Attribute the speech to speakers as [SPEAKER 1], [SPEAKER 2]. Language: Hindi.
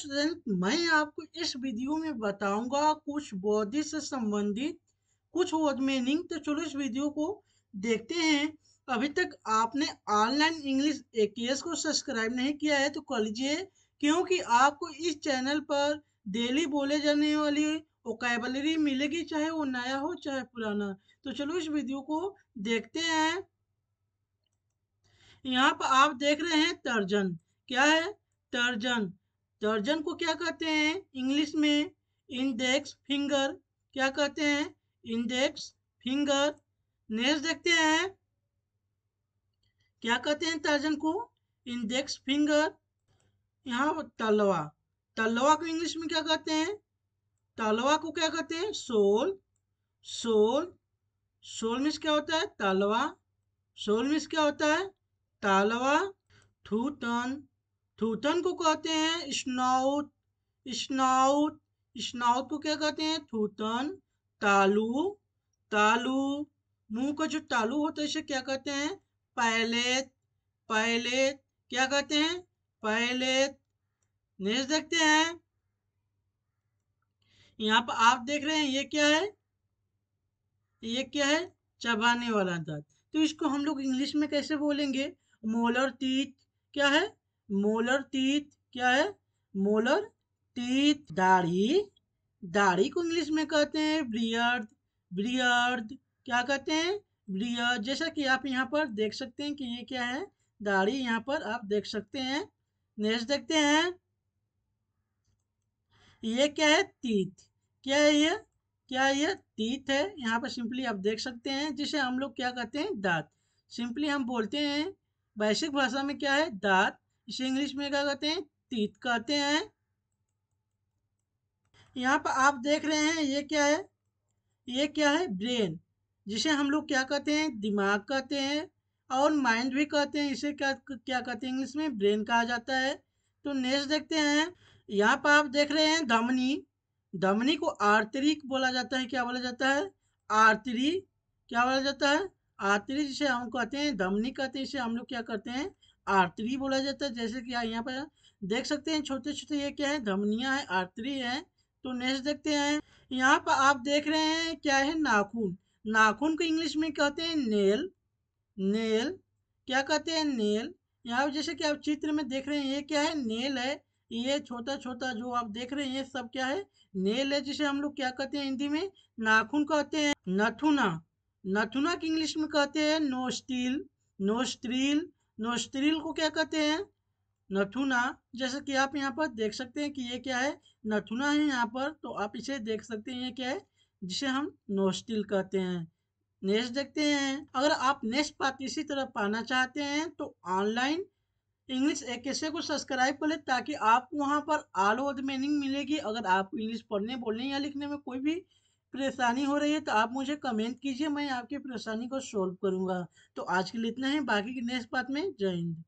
[SPEAKER 1] स्टूडेंट मैं आपको इस वीडियो में बताऊंगा कुछ बॉडी से संबंधित कुछ वर्ड मीनिंग तो चलो इस वीडियो को देखते हैं अभी तक आपने ऑनलाइन इंग्लिश एकेएस को सब्सक्राइब नहीं किया है तो कर लीजिए क्योंकि आपको इस चैनल पर डेली बोले जाने वाली ओकेबलरी मिलेगी चाहे वो नया हो चाहे पुराना तो चलो इस वीडियो को देखते हैं यहाँ पर आप देख रहे हैं तर्जन क्या है तर्जन दर्जन को क्या कहते हैं इंग्लिश में इंडेक्स फिंगर क्या कहते हैं इंडेक्स फिंगर नेक्स्ट देखते हैं क्या कहते हैं तर्जन को इंडेक्स फिंगर यहाँ तलवा तलवा को इंग्लिश में क्या कहते हैं तलवा को क्या कहते हैं सोल सोल सोल मिस क्या होता है तलवा सोल मिस क्या होता है तालवा टन थूथन को कहते हैं स्नाउट स्नाउट स्नाउट को क्या कहते हैं थूथन तालू तालू मुंह का जो तालू होता है इसे क्या कहते हैं पैलेट पैलेट क्या कहते हैं पैलेट नेक्स्ट देखते हैं यहाँ पर आप देख रहे हैं ये क्या है ये क्या है चबाने वाला दांत तो इसको हम लोग इंग्लिश में कैसे बोलेंगे मोलर तीत क्या है मोलर टीथ क्या है मोलर टीथ दाढ़ी दाढ़ी को इंग्लिश में कहते हैं ब्रियर्ड ब्रियर्ड क्या कहते हैं ब्रियर्ड जैसा कि आप यहाँ पर देख सकते हैं कि ये क्या है दाढ़ी यहाँ पर आप देख सकते हैं नेक्स्ट देखते हैं ये क्या है तीत क्या है ये क्या ये तीत है यहाँ पर सिंपली आप देख सकते हैं जिसे हम लोग क्या कहते हैं दांत सिंपली हम बोलते हैं वैश्विक भाषा में क्या है दांत इसे इंग्लिश में क्या कहते हैं तीत कहते हैं यहाँ पर आप देख रहे हैं ये क्या है ये क्या है ब्रेन जिसे हम लोग क्या कहते हैं दिमाग कहते हैं और माइंड भी कहते हैं इसे क्या क्या कहते हैं इंग्लिश में ब्रेन कहा जाता है तो नेक्स्ट देखते हैं यहाँ पर आप देख रहे हैं धमनी धमनी को आर्तरी बोला जाता है क्या बोला जाता है आर्तरी क्या बोला जाता है आर्तरी जिसे हम कहते हैं धमनी कहते हैं इसे हम लोग क्या करते हैं आर्तरी बोला जाता है जैसे कि यहाँ पर देख सकते हैं छोटे छोटे ये क्या है धमनिया है आर्तरी है तो नेक्स्ट देखते हैं यहाँ पर आप देख रहे हैं क्या है नाखून नाखून को इंग्लिश में कहते हैं नेल नेल क्या कहते हैं नेल यहाँ जैसे कि आप चित्र में देख रहे हैं ये क्या है नेल है ये छोटा छोटा जो आप देख रहे हैं ये सब क्या है नेल है जिसे हम लोग क्या कहते हैं हिंदी में नाखून कहते हैं नथुना नथुना की इंग्लिश में कहते हैं नोस्टिल नोस्ट्रिल नोस्ट्रिल को क्या कहते हैं नथुना जैसे कि आप यहाँ पर देख सकते हैं कि ये क्या है नथुना है यहाँ पर तो आप इसे देख सकते हैं ये क्या है जिसे हम नोस्टिल कहते हैं नेक्स्ट देखते हैं अगर आप नेक्स्ट पार्ट इसी तरह पाना चाहते हैं तो ऑनलाइन इंग्लिश एक ऐसे को सब्सक्राइब कर ले ताकि आपको वहाँ पर आल ओवर मीनिंग मिलेगी अगर आप इंग्लिश पढ़ने बोलने या लिखने में कोई भी परेशानी हो रही है तो आप मुझे कमेंट कीजिए मैं आपकी परेशानी को सॉल्व करूँगा तो आज के लिए इतना है बाकी की नेक्स्ट बात में जय हिंद